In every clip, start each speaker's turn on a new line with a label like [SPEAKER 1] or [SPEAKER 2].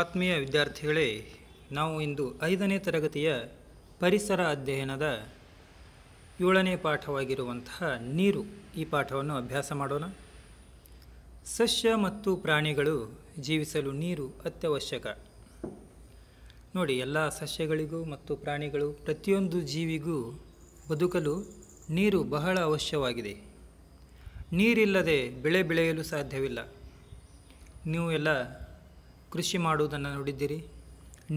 [SPEAKER 1] ಆತ್ಮೀಯ ವಿದ್ಯಾರ್ಥಿಗಳೇ ನಾವು ಇಂದು ಐದನೇ ತರಗತಿಯ ಪರಿಸರ ಅಧ್ಯಯನದ ಏಳನೇ ಪಾಠವಾಗಿರುವಂತಹ ನೀರು ಈ ಪಾಠವನ್ನು ಅಭ್ಯಾಸ ಮಾಡೋಣ ಸಸ್ಯ ಮತ್ತು ಪ್ರಾಣಿಗಳು ಜೀವಿಸಲು ನೀರು ಅತ್ಯವಶ್ಯಕ ನೋಡಿ ಎಲ್ಲ ಸಸ್ಯಗಳಿಗೂ ಮತ್ತು ಪ್ರಾಣಿಗಳು ಪ್ರತಿಯೊಂದು ಜೀವಿಗೂ ಬದುಕಲು ನೀರು ಬಹಳ ಅವಶ್ಯವಾಗಿದೆ ನೀರಿಲ್ಲದೆ ಬೆಳೆ ಬೆಳೆಯಲು ಸಾಧ್ಯವಿಲ್ಲ ನೀವು ಎಲ್ಲ ಕೃಷಿ ಮಾಡುವುದನ್ನು ನೋಡಿದ್ದೀರಿ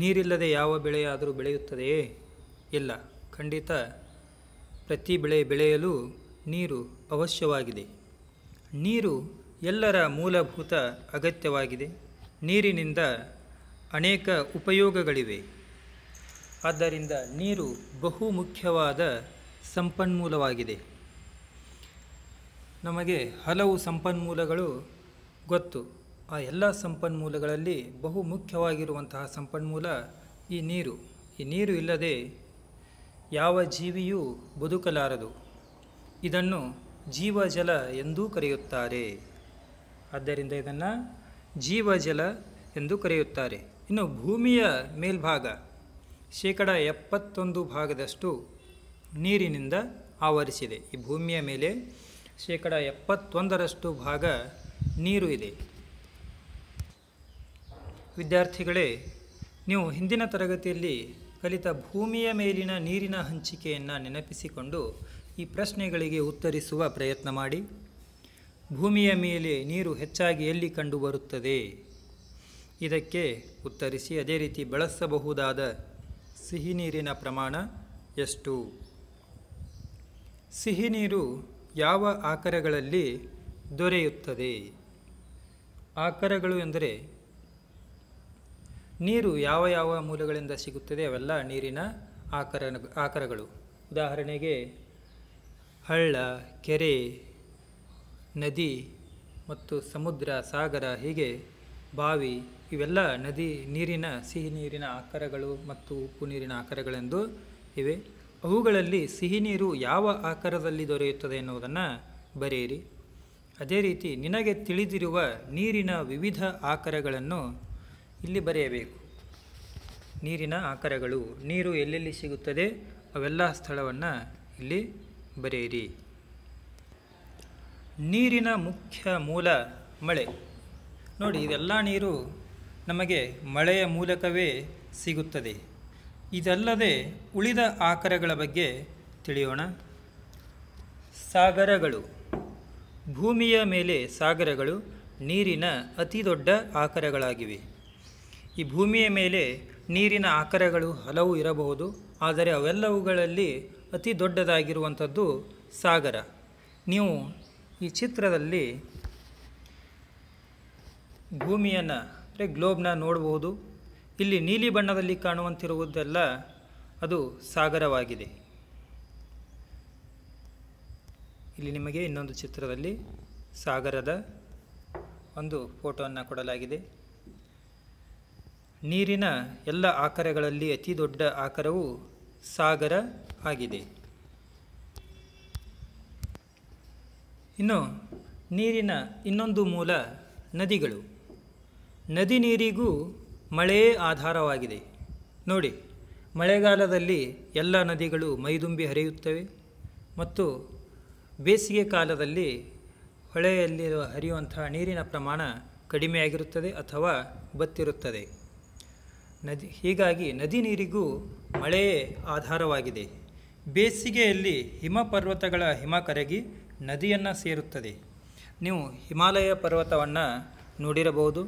[SPEAKER 1] ನೀರಿಲ್ಲದೆ ಯಾವ ಬೆಳೆಯಾದರೂ ಬೆಳೆಯುತ್ತದೆಯೇ ಇಲ್ಲ ಖಂಡಿತ ಪ್ರತಿ ಬೆಳೆ ಬೆಳೆಯಲು ನೀರು ಅವಶ್ಯವಾಗಿದೆ ನೀರು ಎಲ್ಲರ ಮೂಲಭೂತ ಅಗತ್ಯವಾಗಿದೆ ನೀರಿನಿಂದ ಅನೇಕ ಉಪಯೋಗಗಳಿವೆ ಆದ್ದರಿಂದ ನೀರು ಬಹು ಮುಖ್ಯವಾದ ಸಂಪನ್ಮೂಲವಾಗಿದೆ ನಮಗೆ ಹಲವು ಸಂಪನ್ಮೂಲಗಳು ಗೊತ್ತು ಆ ಎಲ್ಲ ಸಂಪನ್ಮೂಲಗಳಲ್ಲಿ ಬಹು ಮುಖ್ಯವಾಗಿರುವಂತಹ ಸಂಪನ್ಮೂಲ ಈ ನೀರು ಈ ನೀರು ಇಲ್ಲದೆ ಯಾವ ಜೀವಿಯೂ ಬದುಕಲಾರದು ಇದನ್ನು ಜೀವಜಲ ಎಂದೂ ಕರೆಯುತ್ತಾರೆ ಆದ್ದರಿಂದ ಇದನ್ನು ಜೀವಜಲ ಎಂದು ಕರೆಯುತ್ತಾರೆ ಇನ್ನು ಭೂಮಿಯ ಮೇಲ್ಭಾಗ ಶೇಕಡ ಎಪ್ಪತ್ತೊಂದು ಭಾಗದಷ್ಟು ನೀರಿನಿಂದ ಆವರಿಸಿದೆ ಈ ಭೂಮಿಯ ಮೇಲೆ ಶೇಕಡ ಎಪ್ಪತ್ತೊಂದರಷ್ಟು ಭಾಗ ನೀರು ಇದೆ ವಿದ್ಯಾರ್ಥಿಗಳೇ ನೀವು ಹಿಂದಿನ ತರಗತಿಯಲ್ಲಿ ಕಲಿತ ಭೂಮಿಯ ಮೇಲಿನ ನೀರಿನ ಹಂಚಿಕೆಯನ್ನು ನೆನಪಿಸಿಕೊಂಡು ಈ ಪ್ರಶ್ನೆಗಳಿಗೆ ಉತ್ತರಿಸುವ ಪ್ರಯತ್ನ ಮಾಡಿ ಭೂಮಿಯ ಮೇಲೆ ನೀರು ಹೆಚ್ಚಾಗಿ ಎಲ್ಲಿ ಕಂಡುಬರುತ್ತದೆ ಇದಕ್ಕೆ ಉತ್ತರಿಸಿ ಅದೇ ರೀತಿ ಬಳಸಬಹುದಾದ ಸಿಹಿ ನೀರಿನ ಪ್ರಮಾಣ ಎಷ್ಟು ಸಿಹಿ ನೀರು ಯಾವ ಆಕರಗಳಲ್ಲಿ ದೊರೆಯುತ್ತದೆ ಆಕರಗಳು ಎಂದರೆ ನೀರು ಯಾವ ಯಾವ ಮೂಲಗಳಿಂದ ಸಿಗುತ್ತದೆ ಅವೆಲ್ಲ ನೀರಿನ ಆಕರ ಆಕರಗಳು ಉದಾಹರಣೆಗೆ ಹಳ್ಳ ಕೆರೆ ನದಿ ಮತ್ತು ಸಮುದ್ರ ಸಾಗರ ಹೀಗೆ ಬಾವಿ ಇವೆಲ್ಲ ನದಿ ನೀರಿನ ಸಿಹಿ ನೀರಿನ ಆಕಾರಗಳು ಮತ್ತು ಉಪ್ಪು ನೀರಿನ ಆಕರಗಳೆಂದು ಇವೆ ಅವುಗಳಲ್ಲಿ ಸಿಹಿ ನೀರು ಯಾವ ಆಕಾರದಲ್ಲಿ ದೊರೆಯುತ್ತದೆ ಎನ್ನುವುದನ್ನು ಬರೆಯಿರಿ ಅದೇ ರೀತಿ ನಿನಗೆ ತಿಳಿದಿರುವ ನೀರಿನ ವಿವಿಧ ಆಕರಗಳನ್ನು ಇಲ್ಲಿ ಬರೆಯಬೇಕು ನೀರಿನ ಆಕಾರಗಳು ನೀರು ಎಲ್ಲೆಲ್ಲಿ ಸಿಗುತ್ತದೆ ಅವೆಲ್ಲ ಸ್ಥಳವನ್ನು ಇಲ್ಲಿ ಬರೆಯಿರಿ ನೀರಿನ ಮುಖ್ಯ ಮೂಲ ಮಳೆ ನೋಡಿ ಇದೆಲ್ಲ ನೀರು ನಮಗೆ ಮಳೆಯ ಮೂಲಕವೇ ಸಿಗುತ್ತದೆ ಇದಲ್ಲದೆ ಉಳಿದ ಆಕರಗಳ ಬಗ್ಗೆ ತಿಳಿಯೋಣ ಸಾಗರಗಳು ಭೂಮಿಯ ಮೇಲೆ ಸಾಗರಗಳು ನೀರಿನ ಅತಿ ದೊಡ್ಡ ಆಕರಗಳಾಗಿವೆ ಈ ಭೂಮಿಯ ಮೇಲೆ ನೀರಿನ ಆಕರಗಳು ಹಲವು ಇರಬಹುದು ಆದರೆ ಅವೆಲ್ಲವುಗಳಲ್ಲಿ ಅತಿ ದೊಡ್ಡದಾಗಿರುವಂಥದ್ದು ಸಾಗರ ನೀವು ಈ ಚಿತ್ರದಲ್ಲಿ ಭೂಮಿಯನ್ನು ಅಂದರೆ ಗ್ಲೋಬ್ನ ನೋಡಬಹುದು ಇಲ್ಲಿ ನೀಲಿ ಬಣ್ಣದಲ್ಲಿ ಕಾಣುವಂತಿರುವುದೆಲ್ಲ ಅದು ಸಾಗರವಾಗಿದೆ ಇಲ್ಲಿ ನಿಮಗೆ ಇನ್ನೊಂದು ಚಿತ್ರದಲ್ಲಿ ಸಾಗರದ ಒಂದು ಫೋಟೋವನ್ನು ಕೊಡಲಾಗಿದೆ ನೀರಿನ ಎಲ್ಲ ಆಕರಗಳಲ್ಲಿ ಅತಿ ದೊಡ್ಡ ಆಕರವು ಸಾಗರ ಆಗಿದೆ ಇನ್ನು ನೀರಿನ ಇನ್ನೊಂದು ಮೂಲ ನದಿಗಳು ನದಿ ನೀರಿಗೂ ಮಳೆಯೇ ಆಧಾರವಾಗಿದೆ ನೋಡಿ ಮಳೆಗಾಲದಲ್ಲಿ ಎಲ್ಲ ನದಿಗಳು ಮೈದುಂಬಿ ಹರಿಯುತ್ತವೆ ಮತ್ತು ಬೇಸಿಗೆ ಕಾಲದಲ್ಲಿ ಹೊಳೆಯಲ್ಲಿರುವ ಹರಿಯುವಂತಹ ನೀರಿನ ಪ್ರಮಾಣ ಕಡಿಮೆಯಾಗಿರುತ್ತದೆ ಅಥವಾ ಬತ್ತಿರುತ್ತದೆ ನದಿ ಹೀಗಾಗಿ ನದಿ ನೀರಿಗೂ ಮಳೆಯೇ ಆಧಾರವಾಗಿದೆ ಬೇಸಿಗೆಯಲ್ಲಿ ಹಿಮ ಪರ್ವತಗಳ ಹಿಮ ಕರಗಿ ನದಿಯನ್ನು ಸೇರುತ್ತದೆ ನೀವು ಹಿಮಾಲಯ ಪರ್ವತವನ್ನು ನೋಡಿರಬಹುದು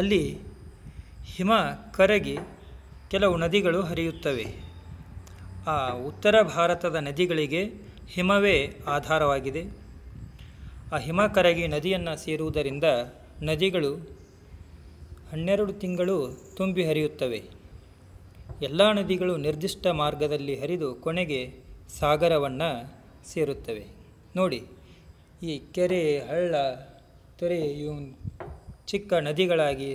[SPEAKER 1] ಅಲ್ಲಿ ಹಿಮ ಕರಗಿ ಕೆಲವು ನದಿಗಳು ಹರಿಯುತ್ತವೆ ಆ ಉತ್ತರ ಭಾರತದ ನದಿಗಳಿಗೆ ಹಿಮವೇ ಆಧಾರವಾಗಿದೆ ಆ ಹಿಮ ಕರಗಿ ನದಿಯನ್ನು ಸೇರುವುದರಿಂದ ನದಿಗಳು ಹನ್ನೆರಡು ತಿಂಗಳು ತುಂಬಿ ಹರಿಯುತ್ತವೆ ಎಲ್ಲ ನದಿಗಳು ನಿರ್ದಿಷ್ಟ ಮಾರ್ಗದಲ್ಲಿ ಹರಿದು ಕೊನೆಗೆ ಸಾಗರವನ್ನು ಸೇರುತ್ತವೆ ನೋಡಿ ಈ ಕೆರೆ ಹಳ್ಳ ತೊರೆ ಇವು ಚಿಕ್ಕ ನದಿಗಳಾಗಿ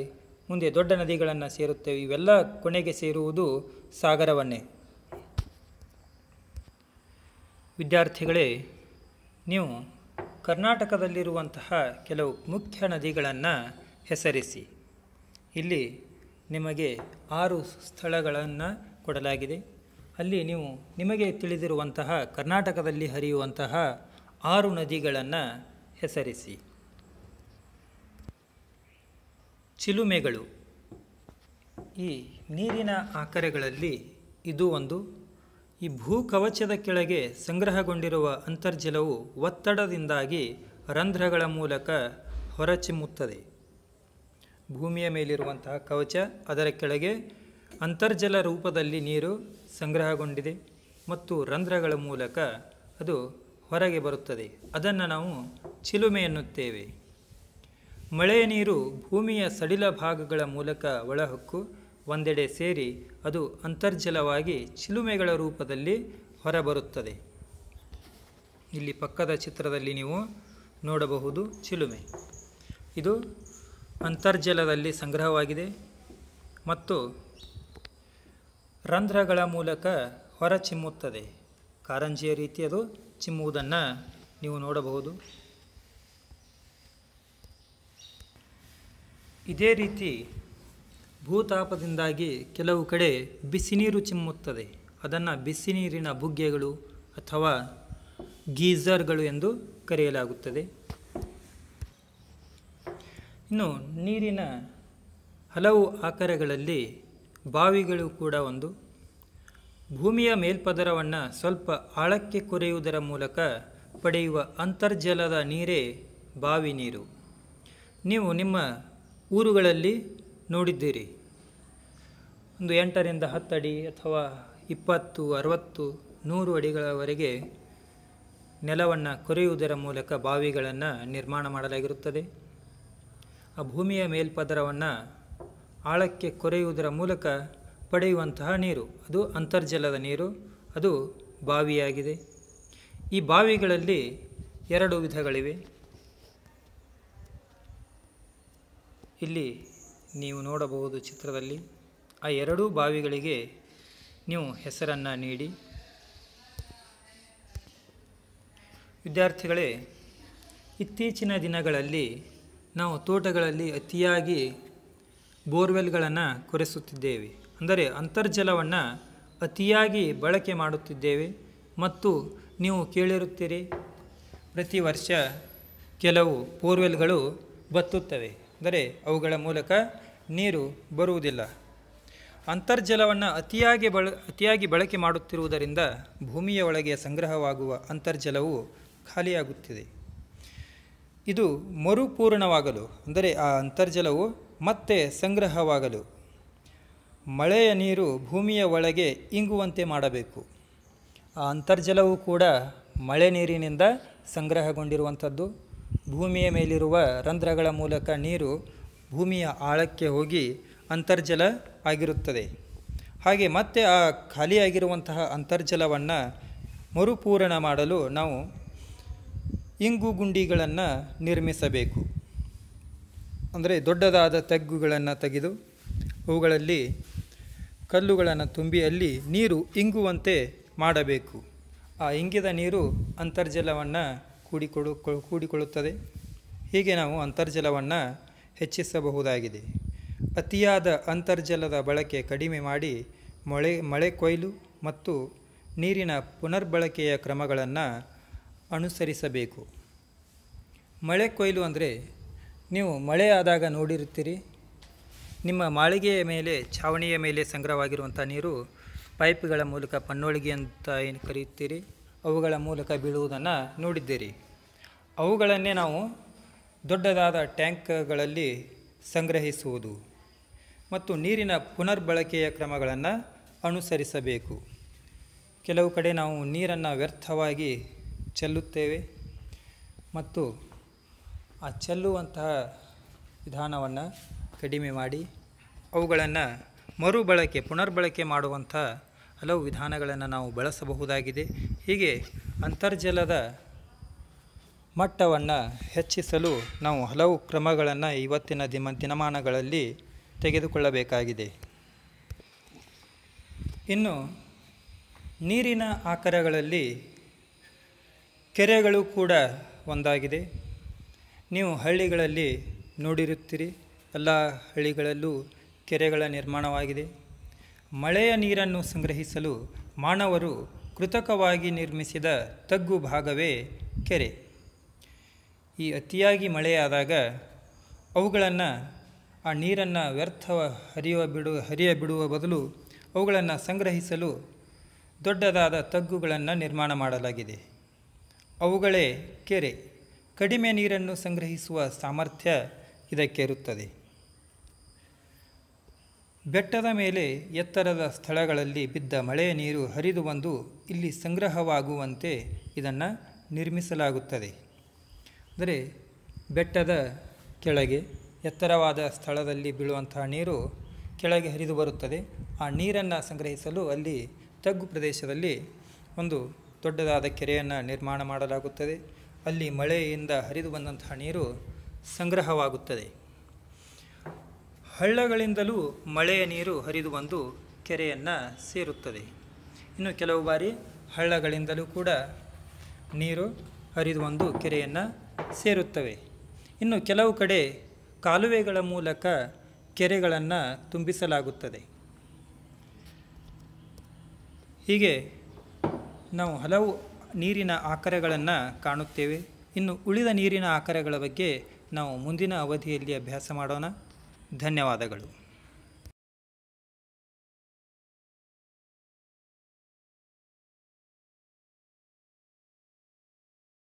[SPEAKER 1] ಮುಂದೆ ದೊಡ್ಡ ನದಿಗಳನ್ನು ಸೇರುತ್ತವೆ ಇವೆಲ್ಲ ಕೊನೆಗೆ ಸೇರುವುದು ಸಾಗರವನ್ನೇ ವಿದ್ಯಾರ್ಥಿಗಳೇ ನೀವು ಕರ್ನಾಟಕದಲ್ಲಿರುವಂತಹ ಕೆಲವು ಮುಖ್ಯ ನದಿಗಳನ್ನು ಹೆಸರಿಸಿ ಇಲ್ಲಿ ನಿಮಗೆ ಆರು ಸ್ಥಳಗಳನ್ನು ಕೊಡಲಾಗಿದೆ ಅಲ್ಲಿ ನೀವು ನಿಮಗೆ ತಿಳಿದಿರುವಂತಹ ಕರ್ನಾಟಕದಲ್ಲಿ ಹರಿಯುವಂತಹ ಆರು ನದಿಗಳನ್ನು ಹೆಸರಿಸಿ ಚಿಲುಮೆಗಳು ಈ ನೀರಿನ ಆಕರೆಗಳಲ್ಲಿ ಇದು ಒಂದು ಈ ಭೂಕವಚದ ಕೆಳಗೆ ಸಂಗ್ರಹಗೊಂಡಿರುವ ಅಂತರ್ಜಲವು ಒತ್ತಡದಿಂದಾಗಿ ರಂಧ್ರಗಳ ಮೂಲಕ ಹೊರಚಿಮ್ಮುತ್ತದೆ ಭೂಮಿಯ ಮೇಲಿರುವಂತಹ ಕವಚ ಅದರ ಕೆಳಗೆ ಅಂತರ್ಜಲ ರೂಪದಲ್ಲಿ ನೀರು ಸಂಗ್ರಹಗೊಂಡಿದೆ ಮತ್ತು ರಂಧ್ರಗಳ ಮೂಲಕ ಅದು ಹೊರಗೆ ಬರುತ್ತದೆ ಅದನ್ನು ನಾವು ಚಿಲುಮೆ ಎನ್ನುತ್ತೇವೆ ಮಳೆಯ ನೀರು ಭೂಮಿಯ ಸಡಿಲ ಭಾಗಗಳ ಮೂಲಕ ಒಳಹೊಕ್ಕು ಒಂದೆಡೆ ಸೇರಿ ಅದು ಅಂತರ್ಜಲವಾಗಿ ಚಿಲುಮೆಗಳ ರೂಪದಲ್ಲಿ ಹೊರಬರುತ್ತದೆ ಇಲ್ಲಿ ಪಕ್ಕದ ಚಿತ್ರದಲ್ಲಿ ನೀವು ನೋಡಬಹುದು ಚಿಲುಮೆ ಇದು ಅಂತರ್ಜಲದಲ್ಲಿ ಸಂಗ್ರಹವಾಗಿದೆ ಮತ್ತು ರಂಧ್ರಗಳ ಮೂಲಕ ಹೊರ ಚಿಮ್ಮುತ್ತದೆ ಕಾರಂಜಿಯ ರೀತಿ ಅದು ಚಿಮ್ಮುವುದನ್ನು ನೀವು ನೋಡಬಹುದು ಇದೇ ರೀತಿ ಭೂತಾಪದಿಂದಾಗಿ ಕೆಲವು ಕಡೆ ಬಿಸಿನೀರು ಚಿಮ್ಮುತ್ತದೆ ಅದನ್ನು ಬಿಸಿನೀರಿನ ಬುಗ್ಗೆಗಳು ಅಥವಾ ಗೀಝರ್ಗಳು ಎಂದು ಕರೆಯಲಾಗುತ್ತದೆ ಇನ್ನು ನೀರಿನ ಹಲವು ಆಕಾರಗಳಲ್ಲಿ ಬಾವಿಗಳು ಕೂಡ ಒಂದು ಭೂಮಿಯ ಮೇಲ್ಪದರವನ್ನು ಸ್ವಲ್ಪ ಆಳಕ್ಕೆ ಕೊರೆಯುವುದರ ಮೂಲಕ ಪಡೆಯುವ ಅಂತರ್ಜಲದ ನೀರೇ ಬಾವಿ ನೀರು ನೀವು ನಿಮ್ಮ ಊರುಗಳಲ್ಲಿ ನೋಡಿದ್ದೀರಿ ಒಂದು ಎಂಟರಿಂದ ಹತ್ತು ಅಡಿ ಅಥವಾ ಇಪ್ಪತ್ತು ಅರವತ್ತು ನೂರು ಅಡಿಗಳವರೆಗೆ ನೆಲವನ್ನು ಕೊರೆಯುವುದರ ಮೂಲಕ ಬಾವಿಗಳನ್ನು ನಿರ್ಮಾಣ ಮಾಡಲಾಗಿರುತ್ತದೆ ಆ ಭೂಮಿಯ ಮೇಲ್ಪದರವನ್ನು ಆಳಕ್ಕೆ ಕೊರೆಯುವುದರ ಮೂಲಕ ಪಡೆಯುವಂತಹ ನೀರು ಅದು ಅಂತರ್ಜಲದ ನೀರು ಅದು ಬಾವಿಯಾಗಿದೆ ಈ ಬಾವಿಗಳಲ್ಲಿ ಎರಡು ವಿಧಗಳಿವೆ ಇಲ್ಲಿ ನೀವು ನೋಡಬಹುದು ಚಿತ್ರದಲ್ಲಿ ಆ ಎರಡೂ ಬಾವಿಗಳಿಗೆ ನೀವು ಹೆಸರನ್ನು ನೀಡಿ ವಿದ್ಯಾರ್ಥಿಗಳೇ ಇತ್ತೀಚಿನ ದಿನಗಳಲ್ಲಿ ನಾವು ತೋಟಗಳಲ್ಲಿ ಅತಿಯಾಗಿ ಬೋರ್ವೆಲ್ಗಳನ್ನು ಕೊರೆಸುತ್ತಿದ್ದೇವೆ ಅಂದರೆ ಅಂತರ್ಜಲವನ್ನು ಅತಿಯಾಗಿ ಬಳಕೆ ಮಾಡುತ್ತಿದ್ದೇವೆ ಮತ್ತು ನೀವು ಕೇಳಿರುತ್ತೀರಿ ಪ್ರತಿ ವರ್ಷ ಕೆಲವು ಬೋರ್ವೆಲ್ಗಳು ಬತ್ತುತ್ತವೆ ಅಂದರೆ ಅವುಗಳ ಮೂಲಕ ನೀರು ಬರುವುದಿಲ್ಲ ಅಂತರ್ಜಲವನ್ನು ಅತಿಯಾಗಿ ಬಳ ಅತಿಯಾಗಿ ಬಳಕೆ ಮಾಡುತ್ತಿರುವುದರಿಂದ ಭೂಮಿಯ ಒಳಗೆ ಸಂಗ್ರಹವಾಗುವ ಅಂತರ್ಜಲವು ಖಾಲಿಯಾಗುತ್ತಿದೆ ಇದು ಮರುಪೂರ್ಣವಾಗಲು ಅಂದರೆ ಆ ಅಂತರ್ಜಲವು ಮತ್ತೆ ಸಂಗ್ರಹವಾಗಲು ಮಳೆಯ ನೀರು ಭೂಮಿಯ ಒಳಗೆ ಇಂಗುವಂತೆ ಮಾಡಬೇಕು ಆ ಅಂತರ್ಜಲವು ಕೂಡ ಮಳೆ ನೀರಿನಿಂದ ಸಂಗ್ರಹಗೊಂಡಿರುವಂಥದ್ದು ಭೂಮಿಯ ಮೇಲಿರುವ ರಂಧ್ರಗಳ ಮೂಲಕ ನೀರು ಭೂಮಿಯ ಆಳಕ್ಕೆ ಹೋಗಿ ಅಂತರ್ಜಲ ಆಗಿರುತ್ತದೆ ಹಾಗೆ ಮತ್ತೆ ಆ ಖಾಲಿಯಾಗಿರುವಂತಹ ಅಂತರ್ಜಲವನ್ನು ಮರುಪೂರಣ ಮಾಡಲು ನಾವು ಇಂಗು ಗುಂಡಿಗಳನ್ನು ನಿರ್ಮಿಸಬೇಕು ಅಂದರೆ ದೊಡ್ಡದಾದ ತಗ್ಗುಗಳನ್ನು ತೆಗೆದು ಅವುಗಳಲ್ಲಿ ಕಲ್ಲುಗಳನ್ನು ತುಂಬಿ ಅಲ್ಲಿ ನೀರು ಇಂಗುವಂತೆ ಮಾಡಬೇಕು ಆ ಇಂಗಿದ ನೀರು ಅಂತರ್ಜಲವನ್ನು ಕೂಡಿಕೊಳ್ಳು ಕೂಡಿಕೊಳ್ಳುತ್ತದೆ ಹೀಗೆ ನಾವು ಅಂತರ್ಜಲವನ್ನು ಹೆಚ್ಚಿಸಬಹುದಾಗಿದೆ ಅತಿಯಾದ ಅಂತರ್ಜಲದ ಬಳಕೆ ಕಡಿಮೆ ಮಾಡಿ ಮಳೆ ಮಳೆ ಕೊಯ್ಲು ಮತ್ತು ನೀರಿನ ಪುನರ್ಬಳಕೆಯ ಕ್ರಮಗಳನ್ನು ಅನುಸರಿಸಬೇಕು ಮಳೆ ಕೊಯ್ಲು ಅಂದರೆ ನೀವು ಮಳೆ ಆದಾಗ ನೋಡಿರುತ್ತೀರಿ ನಿಮ್ಮ ಮಾಳಿಗೆಯ ಮೇಲೆ ಛಾವಣಿಯ ಮೇಲೆ ಸಂಗ್ರಹವಾಗಿರುವಂಥ ನೀರು ಪೈಪ್ಗಳ ಮೂಲಕ ಪನ್ನೋಳಿಗೆ ಅಂತ ಏನು ಕರೆಯುತ್ತೀರಿ ಅವುಗಳ ಮೂಲಕ ಬೀಳುವುದನ್ನು ನೋಡಿದ್ದೀರಿ ಅವುಗಳನ್ನೇ ನಾವು ದೊಡ್ಡದಾದ ಟ್ಯಾಂಕ್ಗಳಲ್ಲಿ ಸಂಗ್ರಹಿಸುವುದು ಮತ್ತು ನೀರಿನ ಪುನರ್ಬಳಕೆಯ ಕ್ರಮಗಳನ್ನು ಅನುಸರಿಸಬೇಕು ಕೆಲವು ಕಡೆ ನಾವು ನೀರನ್ನು ವ್ಯರ್ಥವಾಗಿ ಚೆಲ್ಲುತ್ತೇವೆ ಮತ್ತು ಆ ಚೆಲ್ಲುವಂತಹ ವಿಧಾನವನ್ನು ಕಡಿಮೆ ಮಾಡಿ ಅವುಗಳನ್ನು ಮರುಬಳಕೆ ಪುನರ್ಬಳಕೆ ಮಾಡುವಂಥ ಹಲವು ವಿಧಾನಗಳನ್ನು ನಾವು ಬಳಸಬಹುದಾಗಿದೆ ಹೀಗೆ ಅಂತರ್ಜಲದ ಮಟ್ಟವನ್ನು ಹೆಚ್ಚಿಸಲು ನಾವು ಹಲವು ಕ್ರಮಗಳನ್ನು ಇವತ್ತಿನ ದಿಮ ದಿನಮಾನಗಳಲ್ಲಿ ತೆಗೆದುಕೊಳ್ಳಬೇಕಾಗಿದೆ ಇನ್ನು ನೀರಿನ ಆಕರಗಳಲ್ಲಿ ಕೆರೆಗಳು ಕೂಡ ಒಂದಾಗಿದೆ ನೀವು ಹಳ್ಳಿಗಳಲ್ಲಿ ನೋಡಿರುತ್ತೀರಿ ಎಲ್ಲ ಹಳ್ಳಿಗಳಲ್ಲೂ ಕೆರೆಗಳ ನಿರ್ಮಾಣವಾಗಿದೆ ಮಳೆಯ ನೀರನ್ನು ಸಂಗ್ರಹಿಸಲು ಮಾನವರು ಕೃತಕವಾಗಿ ನಿರ್ಮಿಸಿದ ತಗ್ಗು ಭಾಗವೇ ಕೆರೆ ಈ ಅತಿಯಾಗಿ ಮಳೆಯಾದಾಗ ಅವುಗಳನ್ನು ಆ ನೀರನ್ನು ವ್ಯರ್ಥ ಹರಿಯುವ ಬಿಡು ಹರಿಯ ಬಿಡುವ ಬದಲು ಅವುಗಳನ್ನು ಸಂಗ್ರಹಿಸಲು ದೊಡ್ಡದಾದ ತಗ್ಗುಗಳನ್ನು ನಿರ್ಮಾಣ ಮಾಡಲಾಗಿದೆ ಅವುಗಳೇ ಕೆರೆ ಕಡಿಮೆ ನೀರನ್ನು ಸಂಗ್ರಹಿಸುವ ಸಾಮರ್ಥ್ಯ ಇರುತ್ತದೆ ಬೆಟ್ಟದ ಮೇಲೆ ಎತ್ತರದ ಸ್ಥಳಗಳಲ್ಲಿ ಬಿದ್ದ ಮಳೆಯ ನೀರು ಹರಿದು ಬಂದು ಇಲ್ಲಿ ಸಂಗ್ರಹವಾಗುವಂತೆ ಇದನ್ನು ನಿರ್ಮಿಸಲಾಗುತ್ತದೆ ಅಂದರೆ ಬೆಟ್ಟದ ಕೆಳಗೆ ಎತ್ತರವಾದ ಸ್ಥಳದಲ್ಲಿ ಬೀಳುವಂತಹ ನೀರು ಕೆಳಗೆ ಹರಿದು ಬರುತ್ತದೆ ಆ ನೀರನ್ನು ಸಂಗ್ರಹಿಸಲು ಅಲ್ಲಿ ತಗ್ಗು ಪ್ರದೇಶದಲ್ಲಿ ಒಂದು ದೊಡ್ಡದಾದ ಕೆರೆಯನ್ನು ನಿರ್ಮಾಣ ಮಾಡಲಾಗುತ್ತದೆ ಅಲ್ಲಿ ಮಳೆಯಿಂದ ಹರಿದು ಬಂದಂತಹ ನೀರು ಸಂಗ್ರಹವಾಗುತ್ತದೆ ಹಳ್ಳಗಳಿಂದಲೂ ಮಳೆಯ ನೀರು ಹರಿದು ಬಂದು ಕೆರೆಯನ್ನು ಸೇರುತ್ತದೆ ಇನ್ನು ಕೆಲವು ಬಾರಿ ಹಳ್ಳಗಳಿಂದಲೂ ಕೂಡ ನೀರು ಹರಿದು ಬಂದು ಕೆರೆಯನ್ನು ಸೇರುತ್ತವೆ ಇನ್ನು ಕೆಲವು ಕಡೆ ಕಾಲುವೆಗಳ ಮೂಲಕ ಕೆರೆಗಳನ್ನು ತುಂಬಿಸಲಾಗುತ್ತದೆ ಹೀಗೆ ನಾವು ಹಲವು ನೀರಿನ ಆಕರಗಳನ್ನು ಕಾಣುತ್ತೇವೆ ಇನ್ನು ಉಳಿದ ನೀರಿನ ಆಕರಗಳ ಬಗ್ಗೆ ನಾವು ಮುಂದಿನ ಅವಧಿಯಲ್ಲಿ ಅಭ್ಯಾಸ ಮಾಡೋಣ ಧನ್ಯವಾದಗಳು